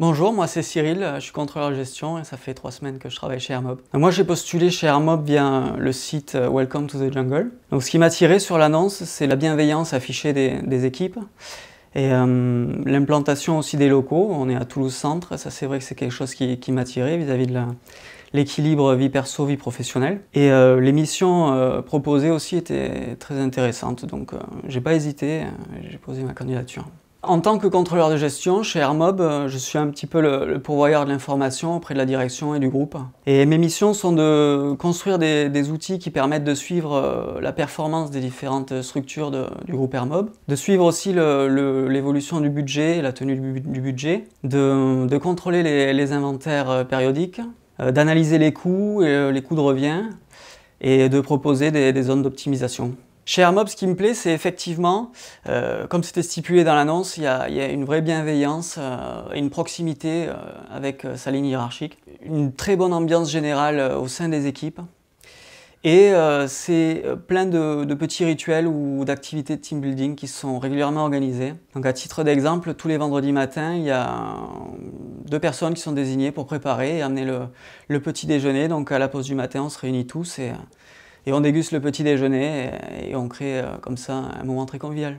Bonjour, moi c'est Cyril, euh, je suis contrôleur de gestion et ça fait trois semaines que je travaille chez Airmob. Euh, moi j'ai postulé chez Airmob via le site euh, Welcome to the Jungle. Donc ce qui m'a attiré sur l'annonce, c'est la bienveillance affichée des, équipes et l'implantation aussi des locaux. On est à Toulouse Centre, ça c'est vrai que c'est quelque chose qui, m'a attiré vis-à-vis de l'équilibre vie perso-vie professionnelle. Et l'émission les missions proposées aussi étaient très intéressantes, donc j'ai pas hésité, j'ai posé ma candidature. En tant que contrôleur de gestion chez AirMob, euh, je suis un petit peu le, pourvoyeur de l'information auprès de la direction et du groupe. Et mes missions sont de construire des, outils qui permettent de suivre euh, la performance des différentes structures du groupe AirMob, de suivre aussi l'évolution du budget, la tenue du, budget, de, contrôler les, inventaires euh, périodiques, d'analyser les coûts et les coûts de revient, et de proposer des zones d'optimisation. Chez Armob, ce qui me plaît, c'est effectivement, euh, comme c'était stipulé dans l'annonce, il y, a une vraie bienveillance euh, et une proximité euh, avec sa ligne hiérarchique, une très bonne ambiance générale au sein des équipes, et c'est plein de, petits rituels ou d'activités de team building qui sont régulièrement organisées. Donc à titre d'exemple, tous les vendredis matin, il y a deux personnes qui sont désignées pour préparer et amener le, le petit déjeuner. Donc à la pause du matin, on se réunit tous et et on déguste le petit déjeuner et, on crée euh, comme ça un moment très convivial.